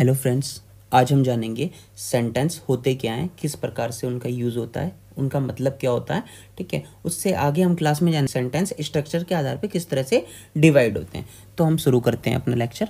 hello friends आज हम जानेंगे सेंटेंस होते क्या हैं किस प्रकार से उनका यूज़ होता है उनका मतलब क्या होता है ठीक है उससे आगे हम क्लास में जाने सेंटेंस स्ट्रक्चर के आधार पर किस तरह से डिवाइड होते हैं तो हम शुरू करते हैं अपना lecture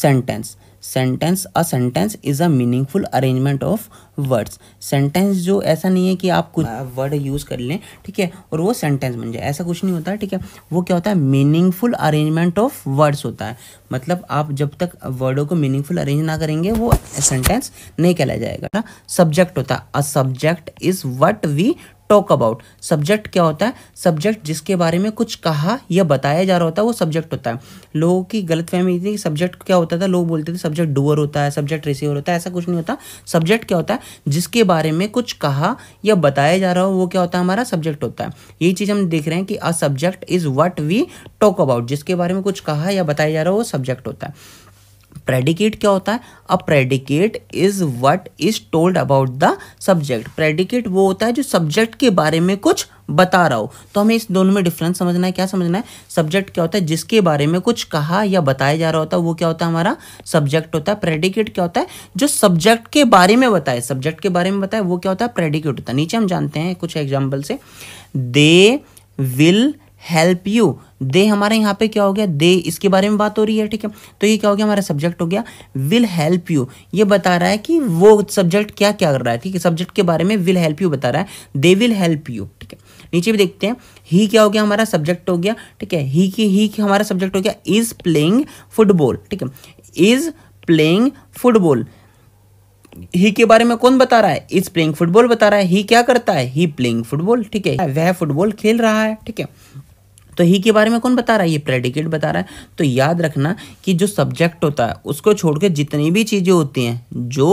sentence sentence a sentence is a meaningful arrangement of words sentence जो ऐसा नहीं है कि आप कुछ वर्ड यूज़ कर लें ठीक है और वो सेंटेंस बन जाए ऐसा कुछ नहीं होता ठीक है वो क्या होता है मीनिंगफुल अरेंजमेंट ऑफ वर्ड्स होता है मतलब आप जब तक वर्डों को मीनिंगफुल अरेंज ना करेंगे वो सेंटेंस नहीं कहला जाएगा सब्जेक्ट होता है a subject is what we talk about subject क्या होता है सब्जेक्ट जिसके बारे में कुछ कहा या बताया जा रहा होता है वो सब्जेक्ट होता है लोगों की गलत फहमी थी सब्जेक्ट क्या होता था लोग बोलते थे सब्जेक्ट डूअर होता है सब्जेक्ट रिसीवर होता है ऐसा कुछ नहीं होता सब्जेक्ट क्या होता है जिसके बारे में कुछ कहा या बताया जा रहा हो वो क्या होता है हमारा सब्जेक्ट होता है यही चीज़ हम देख रहे हैं कि a subject is what we talk about जिसके बारे में कुछ कहा या बताया जा रहा हो वो सब्जेक्ट होता है प्रेडिकेट क्या होता है a predicate is what is told about the subject predicate वो होता है जो सब्जेक्ट के बारे में कुछ बता रहा हो तो हमें इस दोनों में डिफरेंस समझना है क्या समझना है सब्जेक्ट क्या होता है जिसके बारे में कुछ कहा या बताया जा रहा होता है वो क्या होता है हमारा सब्जेक्ट होता है प्रेडिकेट क्या होता है जो सब्जेक्ट के बारे में बताए सब्जेक्ट के बारे में बताए वो क्या होता है प्रेडिकेट होता है नीचे हम जानते हैं कुछ एग्जाम्पल से दे विल हेल्प यू दे हमारे यहाँ पे क्या हो गया दे इसके बारे में बात हो रही है ठीक है तो ये क्या हो गया हमारा सब्जेक्ट हो गया विल हेल्प यू ये बता रहा है कि वो सब्जेक्ट क्या क्या कर रहा है ठीक है सब्जेक्ट के बारे में विल हेल्प यू बता रहा है दे विल हेल्प यू ठीक है नीचे भी देखते हैं ही क्या हो गया हमारा सब्जेक्ट हो गया ठीक है ही की ही की हमारा सब्जेक्ट हो गया इज प्लेइंग फुटबॉल ठीक है इज प्लेइंग फुटबॉल ही के बारे में कौन बता रहा है इज प्लेइंग फुटबॉल बता रहा है ही क्या करता है ही प्लेइंग फुटबॉल ठीक है वह फुटबॉल खेल रहा है ठीक है तो ही के बारे में कौन बता रहा है ये प्रेडिकेट बता रहा है तो याद रखना कि जो सब्जेक्ट होता है उसको छोड़ जितनी भी चीज़ें होती हैं जो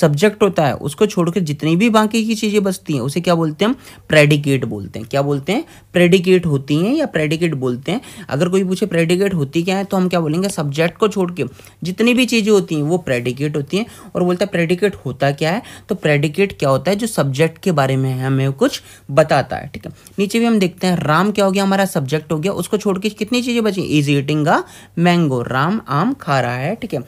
सब्जेक्ट होता है उसको छोड़ जितनी भी बाकी की चीज़ें बचती हैं उसे क्या बोलते हैं हम प्रेडिकेट बोलते हैं क्या बोलते हैं प्रेडिकेट होती हैं या प्रेडिकेट बोलते हैं अगर कोई पूछे प्रेडिकेट होती क्या है तो हम क्या बोलेंगे सब्जेक्ट को छोड़ के जितनी भी चीज़ें होती हैं वो प्रेडिकेट होती हैं और बोलता है प्रेडिकेट होता क्या है तो प्रेडिकेट क्या होता है जो सब्जेक्ट के बारे में हमें कुछ बताता है ठीक है नीचे भी हम देखते हैं राम क्या हो गया हमारा सब्जेक्ट सब्जेक्ट हो गया उसको छोड़ के कितनी चीज़ें बची is eating a mango Ram आम खा रहा है ठीक है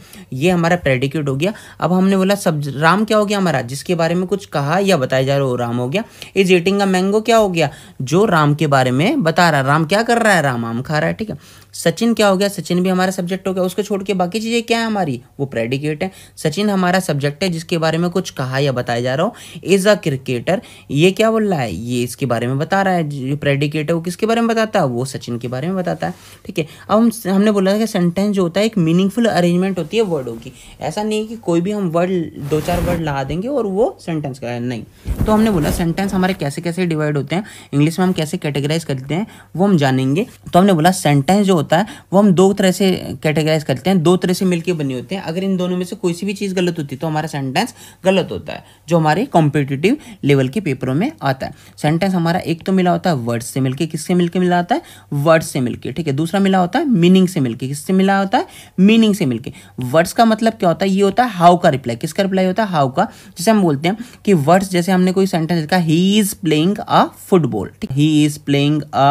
ये हमारा प्रेडिक्यूट हो गया अब हमने बोला सब राम क्या हो गया हमारा जिसके बारे में कुछ कहा या बताया जा रहा हो राम हो गया इज ईटिंग अ मैंगो क्या हो गया जो राम के बारे में बता रहा है राम क्या कर रहा है राम आम खा रहा है ठीक है सचिन क्या हो गया सचिन भी हमारा सब्जेक्ट हो गया उसको छोड़ के बाकी चीज़ें क्या है हमारी वो प्रेडिकेट है सचिन हमारा सब्जेक्ट है जिसके बारे में कुछ कहा या बताया जा रहा हो इज़ अ क्रिकेटर ये क्या बोल रहा है ये इसके बारे में बता रहा है जो प्रेडिकेट है वो किसके बारे में बताता है वो सचिन के बारे में बताता है ठीक है अब हम हमने बोला था कि सेंटेंस जो होता है एक मीनिंगफुल अरेंजमेंट होती है वर्डों की ऐसा नहीं है कि कोई भी हम वर्ड दो चार वर्ड लगा देंगे और वो सेंटेंस का है नहीं तो हमने बोला सेंटेंस हमारे कैसे कैसे डिवाइड होते हैं इंग्लिश में हम कैसे कैटेगराइज करते हैं वो हम जानेंगे तो हमने बोला सेंटेंस जो होता है वो हम दो तरह से कैटेगराइज करते हैं दो तरह से मिलकर बने होते हैं अगर इन दोनों में से कोई सी भी चीज़ गलत होती है तो हमारा सेंटेंस गलत होता है जो हमारे कॉम्पिटिटिव लेवल के पेपरों में आता है सेंटेंस हमारा एक तो मिला होता है वर्ड्स से मिलकर किससे मिलकर मिला होता है वर्ड्स से मिलकर ठीक है दूसरा मिला होता है मीनिंग से मिलकर किससे मिला होता है मीनिंग से मिलकर वर्ड्स का मतलब क्या होता है ये होता है हाउ का रिप्लाई किसका रिप्लाई होता है हाउ का जैसे हम बोलते हैं कि वर्ड्स जैसे हमने कोई सेंटेंस लिखा he is playing a football ठीक he is playing a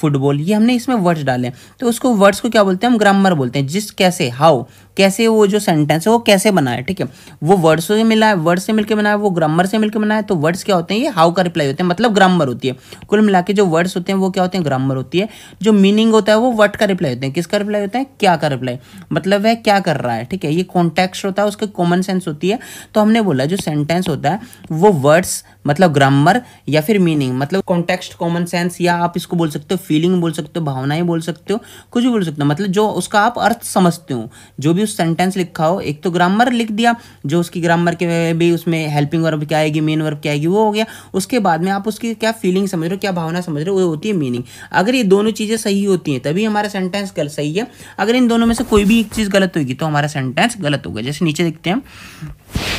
football ये हमने इसमें वर्ड्स डाले हैं तो उसको वर्ड्स को क्या बोलते हैं हम ग्रामर बोलते हैं जिस कैसे हाउ कैसे वो जो सेंटेंस है वो कैसे बना है ठीक है वो वर्ड्स से मिला है वर्ड से मिलकर बना है वो ग्रामर से मिलकर बना है तो वर्ड्स क्या होते हैं ये हाउ का रिप्लाई होते हैं मतलब ग्रामर होती है कुल मिला जो वर्ड्स होते हैं वो क्या होते हैं ग्रामर होती है जो मीनिंग होता है वो वट का रिप्लाई होते हैं किसका रिप्लाई होता है क्या का रिप्लाई मतलब वह क्या कर रहा है ठीक है ये कॉन्टेक्स्ट होता है उसकी कॉमन सेंस होती है तो हमने बोला जो सेंटेंस होता है वो वर्ड्स मतलब ग्रामर या फिर मीनिंग मतलब कॉन्टेक्स्ट कॉमन सेंस या आप इसको बोल सकते हो फीलिंग बोल सकते हो भावनाएं बोल सकते हो कुछ भी बोल सकते हो मतलब जो उसका आप अर्थ समझते हो जो भी भी उस सेंटेंस लिखा हो एक तो ग्रामर लिख दिया जो उसकी ग्रामर के भी उसमें हेल्पिंग वर्ब क्या आएगी मेन वर्ब क्या आएगी वो हो गया उसके बाद में आप उसकी क्या फीलिंग समझ रहे हो क्या भावना समझ रहे हो वो होती है मीनिंग अगर ये दोनों चीज़ें सही होती हैं तभी हमारा सेंटेंस सही है अगर इन दोनों में से कोई भी एक चीज़ गलत होगी तो हमारा सेंटेंस गलत होगा जैसे नीचे देखते हैं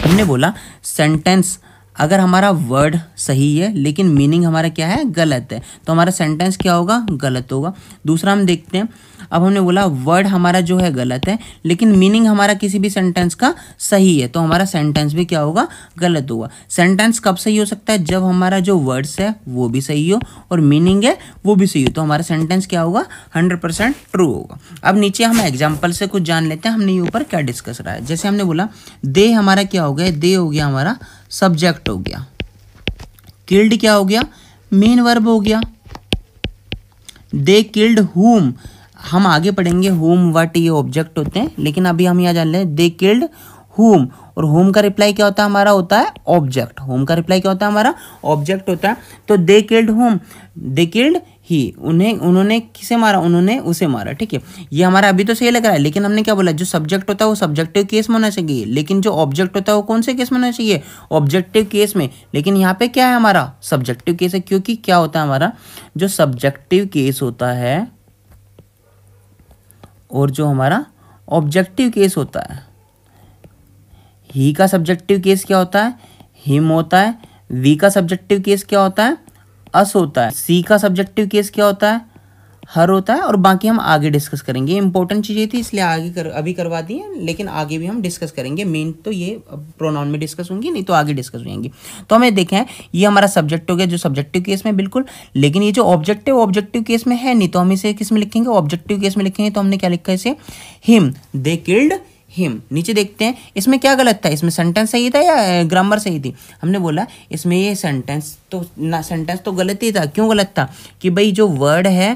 हमने बोला सेंटेंस अगर हमारा वर्ड सही है लेकिन मीनिंग हमारा क्या है गलत है तो हमारा सेंटेंस क्या होगा गलत होगा दूसरा हम देखते हैं अब हमने बोला वर्ड हमारा जो है गलत है लेकिन मीनिंग हमारा किसी भी सेंटेंस का सही है तो हमारा सेंटेंस भी क्या होगा गलत होगा सेंटेंस कब सही हो सकता है जब हमारा जो वर्ड्स है वो भी सही हो और मीनिंग है वो भी सही हो तो हमारा सेंटेंस क्या होगा हंड्रेड परसेंट ट्रू होगा अब नीचे हम एग्जाम्पल से कुछ जान लेते हैं हमने ये ऊपर क्या डिस्कस रहा है जैसे हमने बोला दे हमारा क्या हो गया दे हो गया हमारा सब्जेक्ट हो गया किल्ड क्या हो गया मेन वर्ब हो गया दे किल्ड हुम हम आगे पढ़ेंगे होम वट ये ऑब्जेक्ट होते हैं लेकिन अभी हम यहाँ जान लें दे किल्ड होम और होम का रिप्लाई क्या होता है हमारा होता है ऑब्जेक्ट होम का रिप्लाई क्या होता है हमारा ऑब्जेक्ट होता है तो they killed whom they killed he उन्हें उन्होंने किसे मारा उन्होंने उसे मारा ठीक है ये हमारा अभी तो सही लग रहा है लेकिन हमने क्या बोला जो सब्जेक्ट होता है वो सब्जेक्टिव केस में होना चाहिए लेकिन जो ऑब्जेक्ट होता है वो कौन से केस में होना चाहिए ऑब्जेक्टिव केस में लेकिन यहाँ पे क्या है हमारा सब्जेक्टिव केस है क्योंकि क्या होता है हमारा जो सब्जेक्टिव केस होता है और जो हमारा ऑब्जेक्टिव केस होता है ही का सब्जेक्टिव केस क्या होता है हिम होता है वी का सब्जेक्टिव केस क्या होता है अस होता है सी का सब्जेक्टिव केस क्या होता है हर होता है और बाकी हम आगे डिस्कस करेंगे इंपॉर्टेंट चीज़ें थी इसलिए आगे कर अभी करवा दी हैं लेकिन आगे भी हम डिस्कस करेंगे मेन तो ये प्रोनाउन में डिस्कस होंगी नहीं तो आगे डिस्कस हो जाएंगी तो हमें देखें ये हमारा सब्जेक्ट हो गया जो सब्जेक्टिव केस में बिल्कुल लेकिन ये जो ऑब्जेक्ट है ऑब्जेक्टिव केस में है नहीं तो हम इसे किस में लिखेंगे ऑब्जेक्टिव केस में लिखेंगे तो हमने क्या लिखा है इसे हिम दे किल्ड हिम नीचे देखते हैं इसमें क्या गलत था इसमें सेंटेंस सही था या ग्रामर सही थी हमने बोला इसमें ये सेंटेंस तो ना सेंटेंस तो गलत ही था क्यों गलत था कि भाई जो वर्ड है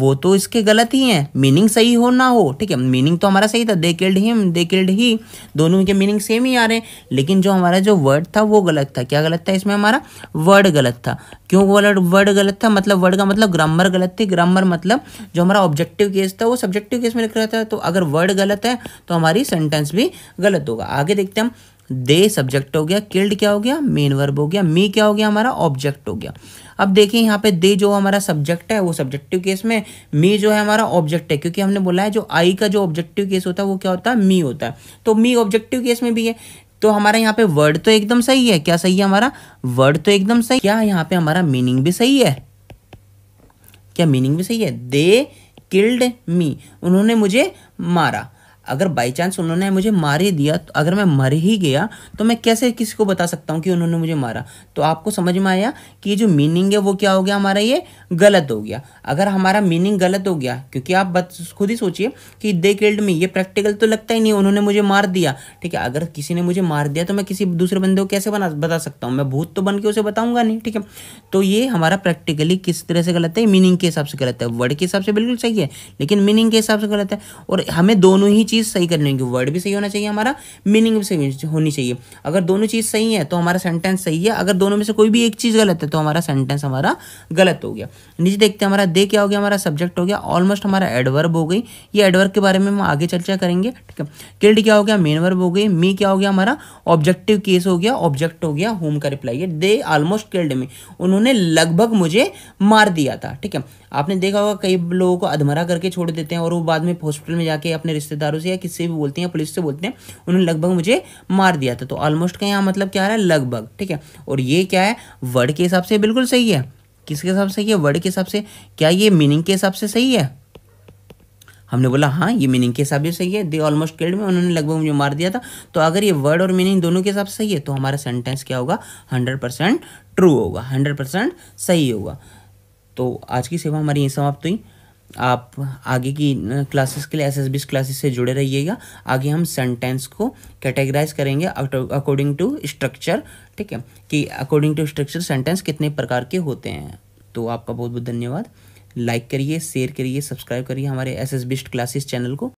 वो तो इसके गलत ही हैं मीनिंग सही हो ना हो ठीक है मीनिंग तो हमारा सही था they killed him they killed he दोनों के मीनिंग सेम ही आ रहे हैं लेकिन जो हमारा जो वर्ड था वो गलत था क्या गलत था इसमें हमारा वर्ड गलत था क्यों वर्ड वर्ड गलत था मतलब वर्ड का मतलब ग्रामर गलत थी ग्रामर मतलब जो हमारा ऑब्जेक्टिव केस था वो सब्जेक्टिव केस में लिख रहा था तो अगर वर्ड गलत है तो हमारी सेंटेंस भी गलत होगा आगे देखते हैं हम दे सब्जेक्ट हो गया किल्ड क्या हो गया मेन वर्ब हो गया मी क्या हो गया हमारा ऑब्जेक्ट हो गया अब देखिए यहाँ पे दे जो हमारा सब्जेक्ट है वो सब्जेक्टिव केस में मी जो है हमारा ऑब्जेक्ट है क्योंकि हमने बोला है जो आई का जो ऑब्जेक्टिव केस होता है वो क्या होता है मी होता है तो मी ऑब्जेक्टिव केस में भी है तो हमारा यहाँ पे वर्ड तो एकदम सही है क्या सही है हमारा वर्ड तो एकदम सही क्या यहाँ पे हमारा मीनिंग भी सही है क्या मीनिंग भी सही है दे किल्ड मी उन्होंने मुझे मारा अगर बाई चांस उन्होंने मुझे मार ही दिया तो अगर मैं मर ही गया तो मैं कैसे किसी को बता सकता हूँ कि उन्होंने मुझे मारा तो आपको समझ में आया कि ये जो मीनिंग है वो क्या हो गया हमारा ये गलत हो गया अगर हमारा मीनिंग गलत हो गया क्योंकि आप बस खुद ही सोचिए कि दे किल्ड में ये प्रैक्टिकल तो लगता ही नहीं उन्होंने मुझे मार दिया ठीक है अगर किसी ने मुझे मार दिया तो मैं किसी दूसरे बंदे को कैसे बना बता सकता हूँ मैं भूत तो बन के उसे बताऊँगा नहीं ठीक है तो ये हमारा प्रैक्टिकली किस तरह से गलत है मीनिंग के हिसाब से गलत है वर्ड के हिसाब से बिल्कुल सही है लेकिन मीनिंग के हिसाब से गलत है और हमें दोनों ही चीज़ सही करनी होगी वर्ड भी सही होना चाहिए हमारा मीनिंग भी सही होनी चाहिए अगर दोनों चीज़ सही है तो हमारा सेंटेंस सही है अगर दोनों में से कोई भी एक चीज़ गलत है तो हमारा सेंटेंस हमारा गलत हो गया नीचे देखते हैं हमारा दे क्या हो गया हमारा सब्जेक्ट हो गया ऑलमोस्ट हमारा एडवर्ब हो गई ये एडवर्ब के बारे में हम आगे चर्चा करेंगे ठीक है किल्ड क्या हो गया मेन वर्ब हो गई मी क्या हो गया हमारा ऑब्जेक्टिव केस हो गया ऑब्जेक्ट हो गया होम का रिप्लाई दे ऑलमोस्ट किल्ड में उन्होंने लगभग मुझे मार दिया था ठीक है आपने देखा होगा कई लोगों को अधमरा करके छोड़ देते हैं और वो बाद में हॉस्पिटल में जाके अपने रिश्तेदारों से या किससे भी बोलते हैं पुलिस से बोलते हैं उन्होंने लगभग मुझे मार दिया था तो ऑलमोस्ट का यहाँ मतलब क्या रहा है लगभग ठीक है और ये क्या है वर्ड के हिसाब से बिल्कुल सही है किसके हिसाब से सही है वर्ड के हिसाब से क्या ये मीनिंग के हिसाब से सही है हमने बोला हाँ ये मीनिंग के हिसाब से सही है दे ऑलमोस्ट किल्ड में उन्होंने लगभग मुझे मार दिया था तो अगर ये वर्ड और मीनिंग दोनों के हिसाब से सही है तो हमारा सेंटेंस क्या होगा हंड्रेड परसेंट ट्रू होगा हंड्रेड परसेंट सही होगा तो आज की सेवा हमारी यहीं समाप्त हुई आप आगे की क्लासेस के लिए एस एस क्लासेस से जुड़े रहिएगा आगे हम सेंटेंस को कैटेगराइज करेंगे अकॉर्डिंग टू स्ट्रक्चर ठीक है कि अकॉर्डिंग टू स्ट्रक्चर सेंटेंस कितने प्रकार के होते हैं तो आपका बहुत बहुत धन्यवाद लाइक करिए शेयर करिए सब्सक्राइब करिए हमारे एस एस क्लासेस चैनल को